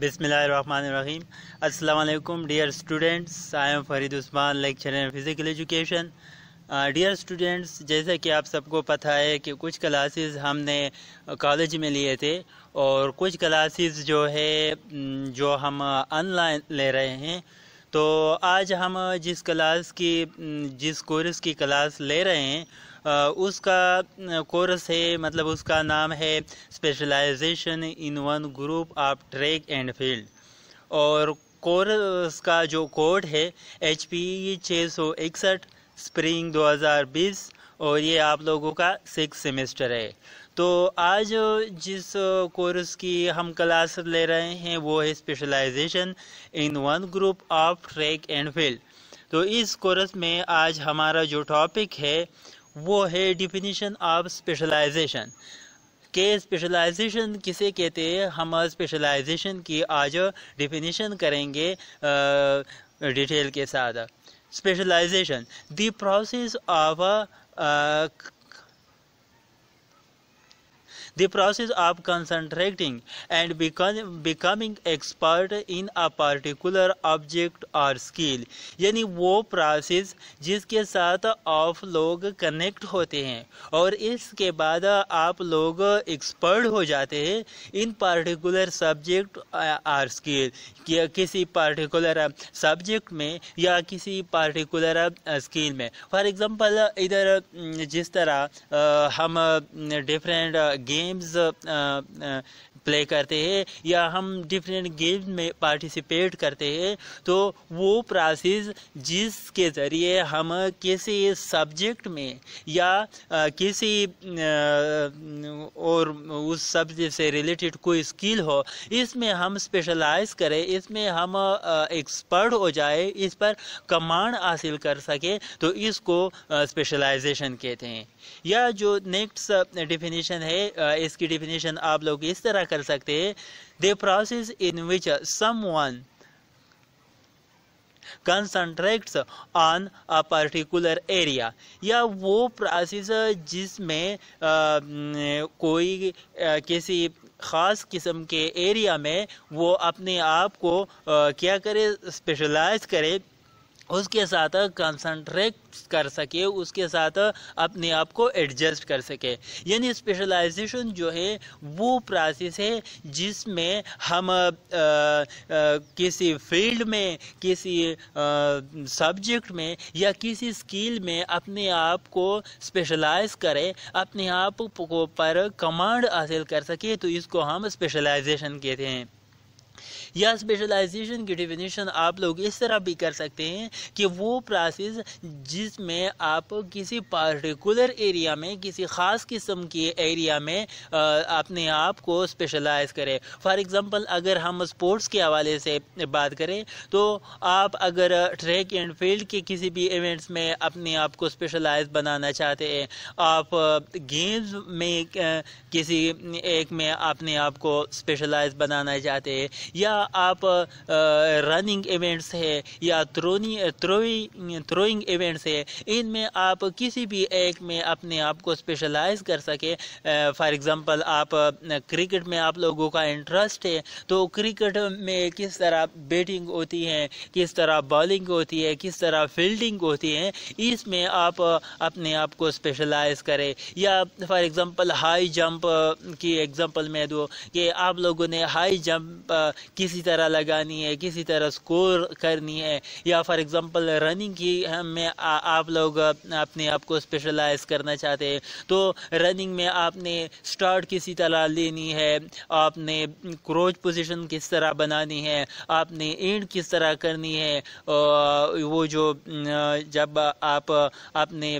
बिसमीम अल्लाम dear students I am Farid Usman lecture in physical education dear students जैसे कि आप सबको पता है कि कुछ क्लासेस हमने कॉलेज uh, में लिए थे और कुछ क्लासेस जो है mm, जो हम ऑनलाइन uh, ले रहे हैं तो आज हम जिस क्लास की mm, जिस कोर्स की क्लास ले रहे हैं उसका कोर्स है मतलब उसका नाम है specialization in one group of track and field और कोर्स का जो कोड है एच पी छः सौ इकसठ स्प्रिंग 2020 और ये आप लोगों का सिक्स सेमेस्टर है तो आज जिस कोर्स की हम क्लास ले रहे हैं वो है specialization in one group of track and field तो इस कोर्स में आज हमारा जो टॉपिक है वो है डिफिनीशन ऑफ स्पेशलाइजेशन के स्पेशलाइजेशन किसे कहते हैं हम स्पेशलाइजेशन की आज डिफिनीशन करेंगे डिटेल के साथ specialization the process of The process of concentrating and become, becoming expert in a particular object or skill यानी वो process जिसके साथ आप लोग कनेक्ट होते हैं और इसके बाद आप लोग एक्सपर्ट हो जाते हैं in particular subject or skill या किसी पार्टिकुलर सब्जेक्ट में या किसी पार्टिकुलर स्किल में फॉर एग्जांपल इधर जिस तरह हम different game names uh, uh, uh, play करते हैं या हम डिफरेंट गेम में पार्टिसिपेट करते हैं तो वो प्रोसेस जिसके ज़रिए हम किसी सब्जेक्ट में या किसी और उस सब्जेक्ट से रिलेटेड कोई स्किल हो इसमें हम स्पेशलाइज करें इसमें हम एक्सपर्ट हो जाए इस पर कमांड हासिल कर सके तो इसको स्पेशलाइजेशन कहते हैं या जो नेक्स्ट डिफिनीशन है इसकी डिफिनीशन आप लोग इस तरह कर सकते हैं the process in which someone on a particular area या वो प्रोसेस जिसमें कोई आ, किसी ख़ास किस्म के एरिया में वो अपने आप को आ, क्या करे स्पेशलाइज करे उसके साथ कंसंट्रेट कर सके उसके साथ अपने आप को एडजस्ट कर सके यानी स्पेशलाइजेशन जो है वो प्रोसेस है जिसमें हम आ, आ, किसी फील्ड में किसी सब्जेक्ट में या किसी स्किल में अपने आप को स्पेशलाइज करें अपने आप को पर कमांड हासिल कर सके तो इसको हम स्पेशलाइजेशन कहते हैं या स्पेशलाइजेशन की डिफिनीशन आप लोग इस तरह भी कर सकते हैं कि वो प्रोसेस जिसमें आप किसी पार्टिकुलर एरिया में किसी ख़ास किस्म के एरिया में अपने आप को स्पेशलाइज करें फॉर एग्ज़ाम्पल अगर हम स्पोर्ट्स के हवाले से बात करें तो आप अगर ट्रैक एंड फील्ड के किसी भी इवेंट्स में अपने आप को स्पेशलाइज बनाना चाहते हैं आप गेम्स में किसी एक में अपने आप को स्पेशलाइज बनाना चाहते हैं या आप रनिंग इवेंट्स है या थ्रोनी थ्रोइंग थ्रोइंग इवेंट्स है इनमें आप किसी भी एक में अपने आप को स्पेशलाइज कर सके फॉर एग्ज़ाम्पल आप क्रिकेट में आप लोगों का इंटरेस्ट है तो क्रिकेट में किस तरह बैटिंग होती है किस तरह बॉलिंग होती है किस तरह फील्डिंग होती है इसमें आप अपने आप को स्पेशलाइज करें या फॉर एग्ज़ाम्पल हाई जंप की एग्ज़ाम्पल मैं दूँ कि आप लोगों ने हाई जंप किसी तरह लगानी है किसी तरह स्कोर करनी है या फॉर एग्ज़ाम्पल रनिंग की में आ, आप लोग अपने आप को स्पेशलाइज करना चाहते हैं तो रनिंग में आपने स्टार्ट किसी तरह लेनी है आपने क्रोच पोजीशन किस तरह बनानी है आपने एंड किस तरह करनी है वो जो जब आप अपने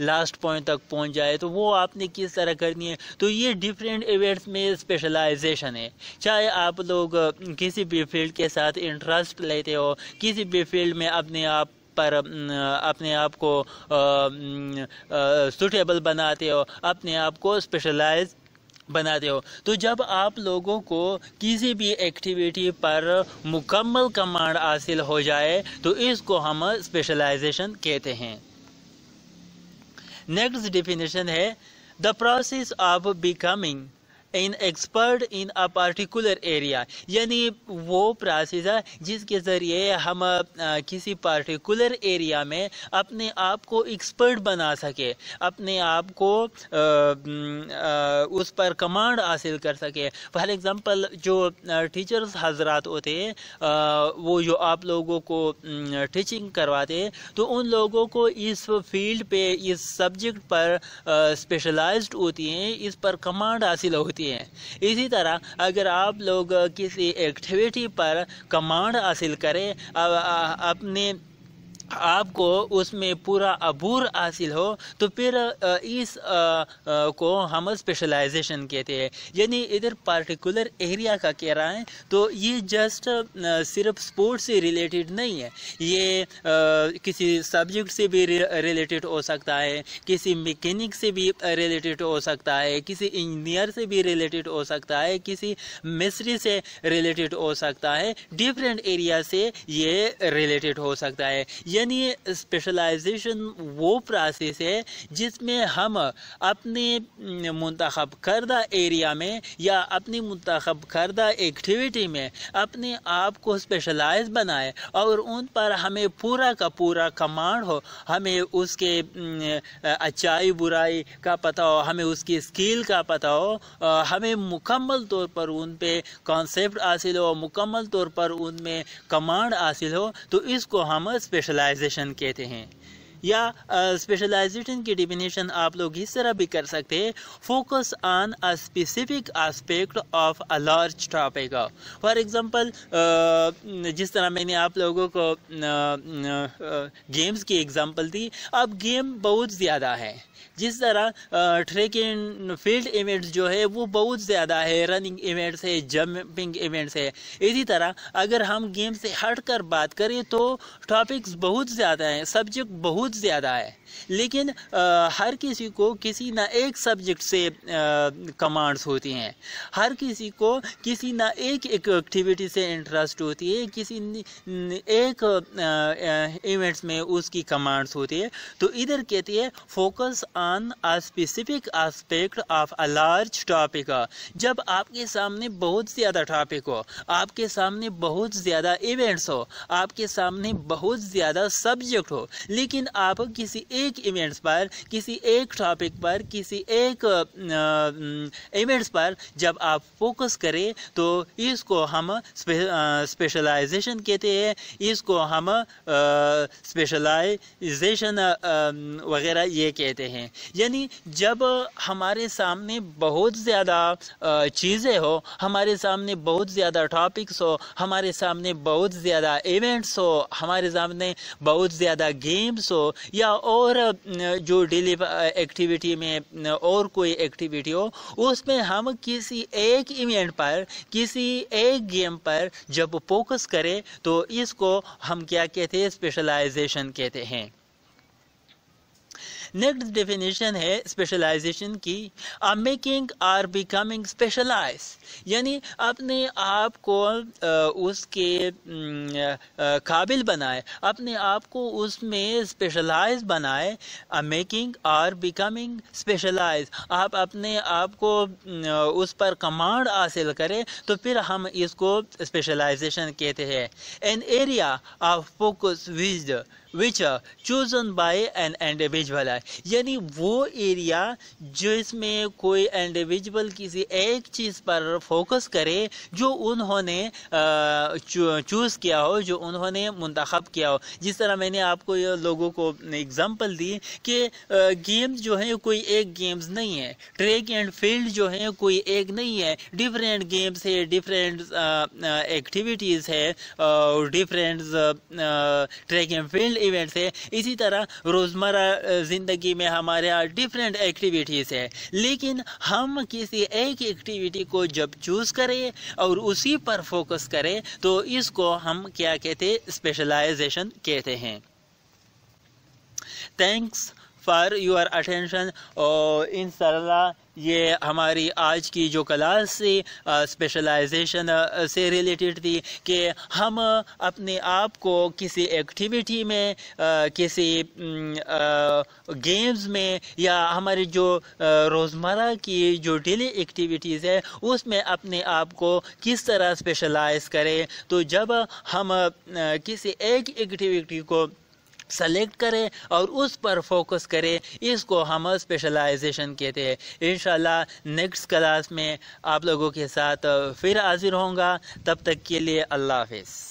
लास्ट पॉइंट तक पहुंच जाए तो वो आपने किस तरह करनी है तो ये डिफरेंट इवेंट्स में स्पेशलाइजेशन है चाहे आप लोग लोग किसी भी फील्ड के साथ इंटरेस्ट लेते हो किसी भी फील्ड में अपने आप पर अपने आप को सूटेबल बनाते हो अपने आप को स्पेशलाइज बनाते हो तो जब आप लोगों को किसी भी एक्टिविटी पर मुकम्मल कमांड हासिल हो जाए तो इसको हम स्पेशलाइजेशन कहते हैं नेक्स्ट डिफिनेशन है the process of becoming an expert in a particular area यानी वो प्रोसेस है जिसके ज़रिए हम किसी पार्टिकुलर एरिया में अपने आप को एक्सपर्ट बना सके अपने आप को उस पर कमांड हासिल कर सके फॉर एग्ज़ाम्पल जो टीचर्स हजरात होते वो जो आप लोगों को टीचिंग करवाते तो उन लोगों को इस फील्ड पे इस सब्जेक्ट पर स्पेशलाइज्ड होती हैं इस पर कमांड हासिल होती सकती हैं इसी तरह अगर आप लोग किसी एक्टिविटी पर कमांड हासिल करें अपने आपको उसमें पूरा अबूर हासिल हो तो फिर इस को हम स्पेशलाइजेशन कहते हैं यानी इधर पार्टिकुलर एरिया का कह रहा है तो ये जस्ट सिर्फ स्पोर्ट्स से रिलेटेड नहीं है ये किसी सब्जेक्ट से भी रिलेटेड हो सकता है किसी मैकेनिक से भी रिलेटेड हो सकता है किसी इंजीनियर से भी रिलेटेड हो सकता है किसी मिस्त्री से रिलेटेड हो सकता है डिफरेंट एरिया से ये रिलेटेड हो सकता है ये यानी स्पेशलाइजेशन वो प्रोसेस है जिसमें हम अपने मंतखब करदा एरिया में या अपनी मंतखब करदा एक्टिविटी में अपने आप को स्पेशलाइज बनाए और उन पर हमें पूरा का पूरा कमांड हो हमें उसके अच्छाई बुराई का पता हो हमें उसकी स्किल का पता हो हमें मुकम्मल तौर पर उन पर कॉन्सेप्ट हासिल हो मुकम्मल तौर पर उनमें कमांड हासिल हो तो इसको हम स्पेशलाइज सिविलाइजेशन कहते हैं या स्पेशलाइजेशन की डिफिनेशन आप लोग इस तरह भी कर सकते हैं focus on a specific aspect of a large topic for example जिस तरह मैंने आप लोगों को गेम्स की एग्जांपल दी अब गेम बहुत ज़्यादा है जिस तरह ट्रेकिंग फील्ड इवेंट्स जो है वो बहुत ज़्यादा है रनिंग इवेंट्स है जंपिंग इवेंट्स है इसी तरह अगर हम गेम से हट कर बात करें तो टॉपिक्स बहुत ज़्यादा हैं सब्जेक्ट बहुत बहुत ज़्यादा है लेकिन आ, हर किसी को किसी ना एक सब्जेक्ट से कमांड्स होती हैं हर किसी को किसी ना एक एक्टिविटी से इंटरेस्ट होती है किसी एक इवेंट्स में उसकी कमांड्स होती है तो इधर कहती है focus on a specific aspect of a large topic जब आपके सामने बहुत ज़्यादा टॉपिक हो आपके सामने बहुत ज़्यादा इवेंट्स हो आपके सामने बहुत ज़्यादा सब्जेक्ट हो लेकिन आप किसी एक इवेंट्स पर किसी एक टॉपिक पर किसी एक इवेंट्स पर जब आप फोकस करें तो इसको हम स्पेशलाइजेशन कहते हैं इसको हम स्पेशलाइजेशन वगैरह ये कहते हैं यानी जब हमारे सामने बहुत ज़्यादा चीज़ें हो हमारे सामने बहुत ज़्यादा टॉपिक्स हो हमारे सामने बहुत ज़्यादा इवेंट्स हो हमारे सामने बहुत ज़्यादा गेम्स हो या और जो डेली एक्टिविटी में और कोई एक्टिविटी हो उसमें हम किसी एक इवेंट पर किसी एक गेम पर जब फोकस करें तो इसको हम क्या कहते हैं स्पेशलाइजेशन कहते हैं नेक्स्ट डेफिनेशन है स्पेशलाइजेशन की आप मेकिंग आर बिकमिंग स्पेशलाइज यानी अपने आप को उसके काबिल बनाए अपने आप को उसमें स्पेशलाइज बनाए मेकिंग आर बिकमिंग स्पेशलाइज आप अपने आप को उस पर कमांड हासिल करें तो फिर हम इसको स्पेशलाइजेशन कहते हैं an area of focus which which are chosen by an individual है यानी वो एरिया जिसमें कोई इंडिविजुअल किसी एक चीज़ पर फोकस करे जो उन्होंने चूज़ किया हो जो उन्होंने मंतखब किया हो जिस तरह मैंने आपको ये लोगों को एग्ज़ाम्पल दी कि गेम्स जो है कोई एक गेम्स नहीं है ट्रैक एंड फील्ड जो है कोई एक नहीं है डिफरेंट गेम्स है डिफरेंट एक्टिविटीज़ है different track and field events है इसी तरह रोज़मर्रा ज़िंदगी में हमारे यहाँ डिफरेंट एक्टिविटीज़ है लेकिन हम किसी एक एक्टिविटी को जब चूज़ करें और उसी पर फोकस करें तो इसको हम क्या कहते हैं स्पेशलाइजेशन कहते हैं thanks for your attention uh, inshallah ये हमारी आज की जो क्लास थी स्पेशलाइजेशन से रिलेटेड थी कि हम अपने आप को किसी एक्टिविटी में आ, किसी गेम्स में या हमारी जो रोज़मर्रा की जो डेली एक्टिविटीज़ है उसमें अपने आप को किस तरह स्पेशलाइज करें तो जब हम किसी एक एक्टिविटी को सेलेक्ट करें और उस पर फोकस करें इसको हम स्पेशलाइजेशन कहते हैं इन नेक्स्ट क्लास में आप लोगों के साथ फिर हाजिर होंगे तब तक के लिए अल्लाह हाफिज़